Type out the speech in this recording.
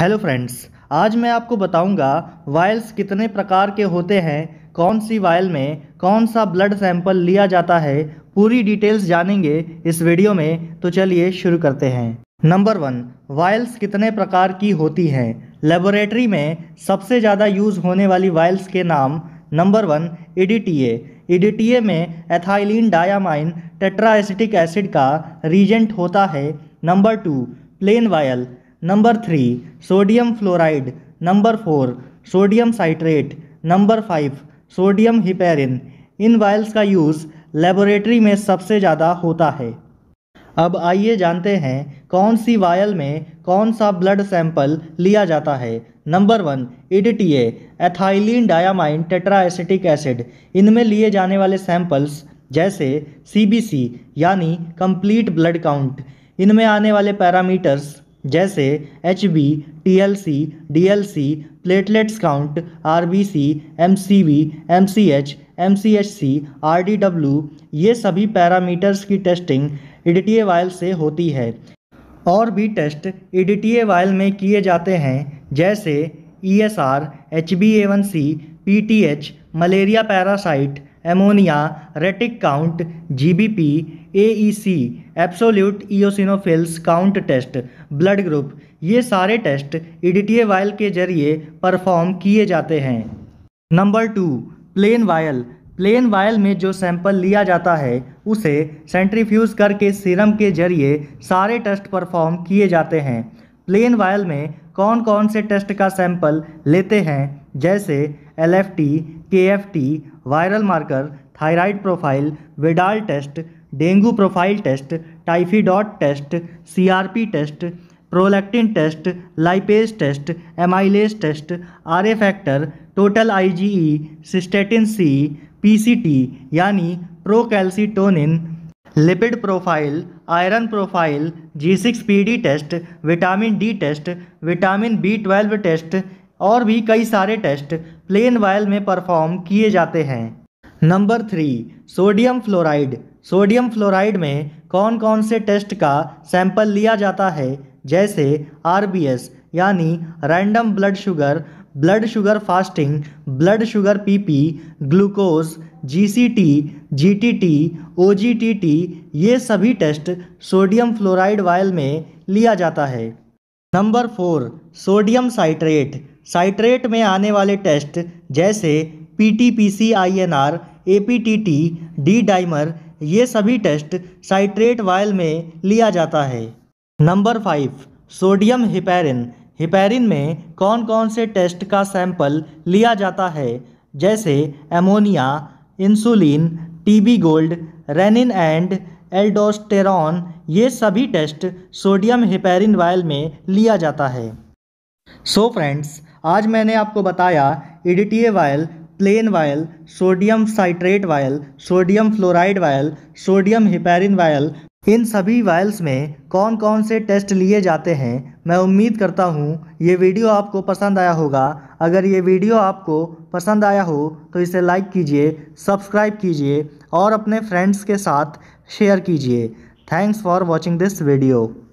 hello friends आज मैं आपको बताऊंगा वायल्स कितने प्रकार के होते हैं कौन सी वायल में कौन सा ब्लड सैंपल लिया जाता है पूरी डिटेल्स जानेंगे इस वीडियो में तो चलिए शुरू करते हैं नंबर वन वायल्स कितने प्रकार की होती हैं लेबोरेटरी में सबसे ज़्यादा यूज़ होने वाली वायल्स के नाम नंबर वन ईडीटीए ईडीटीए में एथाइलिन डायामाइन एसिटिक एसिड का रीजेंट होता है number two plain vial number three sodium fluoride number four sodium citrate number five sodium heparin इन वायल्स का यूज़ लेबोरेटरी में सबसे ज़्यादा होता है अब आइए जानते हैं कौन सी वायल में कौन सा ब्लड सैंपल लिया जाता है number one EDTA ethylene diamine tetraacetic acid इनमें लिए जाने वाले सैंपल्स जैसे सीबीसी यानी कंप्लीट ब्लड काउंट इनमें आने वाले पैरामीटर्स जैसे H B T L C D L C platelets count R B C M C V M C H M C H C R D W ये सभी parameters की testing EDTA vial से होती है और भी test EDTA vial में किए जाते हैं जैसे E S R H B A one C P T H malaria parasite ammonia retic count GBP AEC absolute eosinophils count test blood group ये सारे टेस्ट ईडीटीए वायल के जरिए परफॉर्म किए जाते हैं number two plain vial plain vial में जो sample लिया जाता है उसे सेंट्रीफ्यूज करके सीरम के जरिए सारे टेस्ट परफॉर्म किए जाते हैं प्लेन वायल में कौन कौन से टेस्ट का सैंपल लेते हैं जैसे एल एफ टी के viral marker thyroid profile Widal test dengue profile test Typhidot test CRP test prolactin test lipase test amylase test R A factor total IgE cystatin C PCT यानी procalcitonin lipid profile iron profile G six P D test vitamin D test vitamin B twelve test और भी कई सारे test plain vial में perform किए जाते हैं number three sodium fluoride sodium fluoride में कौन कौन से टेस्ट का सैंपल लिया जाता है जैसे आर यानी random blood sugar blood sugar fasting blood sugar PP glucose GCT GTT OGTT ये सभी टेस्ट सोडियम फ्लोराइड वायल में लिया जाता है number four sodium citrate citrate में आने वाले टेस्ट जैसे P T P C I N R A P T T D dimer ये सभी टेस्ट साइट्रेट वायल में लिया जाता है number five sodium heparin heparin में कौन कौन से टेस्ट का सैंपल लिया जाता है जैसे ammonia insulin TB gold renin and aldosterone ये सभी टेस्ट सोडियम हिपेरिन वायल में लिया जाता है सो so फ्रेंड्स आज मैंने आपको बताया EDTA vial plain vial sodium citrate vial sodium fluoride vial sodium heparin vial इन सभी वायल्स में कौन कौन से टेस्ट लिए जाते हैं मैं उम्मीद करता हूँ ये वीडियो आपको पसंद आया होगा अगर ये वीडियो आपको पसंद आया हो तो इसे लाइक कीजिए सब्सक्राइब कीजिए और अपने फ्रेंड्स के साथ शेयर कीजिए thanks for watching this video